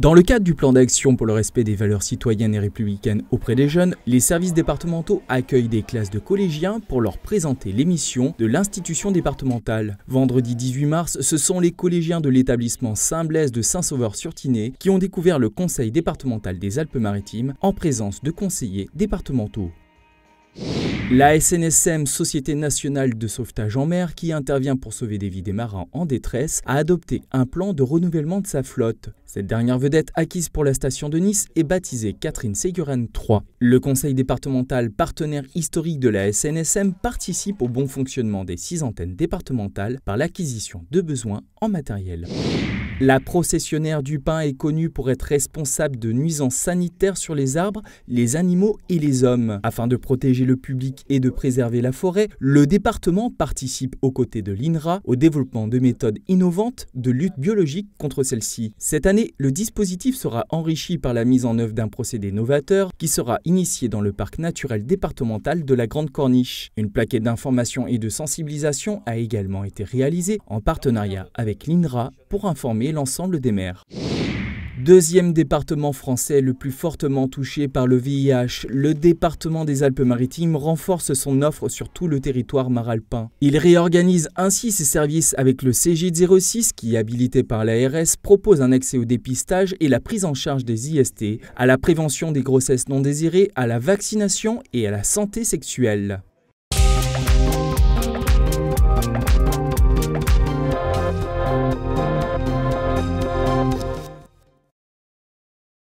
Dans le cadre du plan d'action pour le respect des valeurs citoyennes et républicaines auprès des jeunes, les services départementaux accueillent des classes de collégiens pour leur présenter l'émission de l'institution départementale. Vendredi 18 mars, ce sont les collégiens de l'établissement Saint-Blaise de Saint-Sauveur-sur-Tinée qui ont découvert le conseil départemental des Alpes-Maritimes en présence de conseillers départementaux. La SNSM, Société nationale de sauvetage en mer, qui intervient pour sauver des vies des marins en détresse, a adopté un plan de renouvellement de sa flotte. Cette dernière vedette acquise pour la station de Nice est baptisée Catherine Seguren III. Le conseil départemental, partenaire historique de la SNSM, participe au bon fonctionnement des six antennes départementales par l'acquisition de besoins en matériel. La processionnaire du pain est connue pour être responsable de nuisances sanitaires sur les arbres, les animaux et les hommes. Afin de protéger le public et de préserver la forêt, le département participe aux côtés de l'INRA au développement de méthodes innovantes de lutte biologique contre celle-ci. Cette année, le dispositif sera enrichi par la mise en œuvre d'un procédé novateur qui sera initié dans le parc naturel départemental de la Grande Corniche. Une plaquette d'information et de sensibilisation a également été réalisée en partenariat avec l'INRA pour informer l'ensemble des mers. Deuxième département français le plus fortement touché par le VIH, le département des Alpes-Maritimes renforce son offre sur tout le territoire maralpin. Il réorganise ainsi ses services avec le CJ06 qui, habilité par l'ARS, propose un accès au dépistage et la prise en charge des IST, à la prévention des grossesses non désirées, à la vaccination et à la santé sexuelle.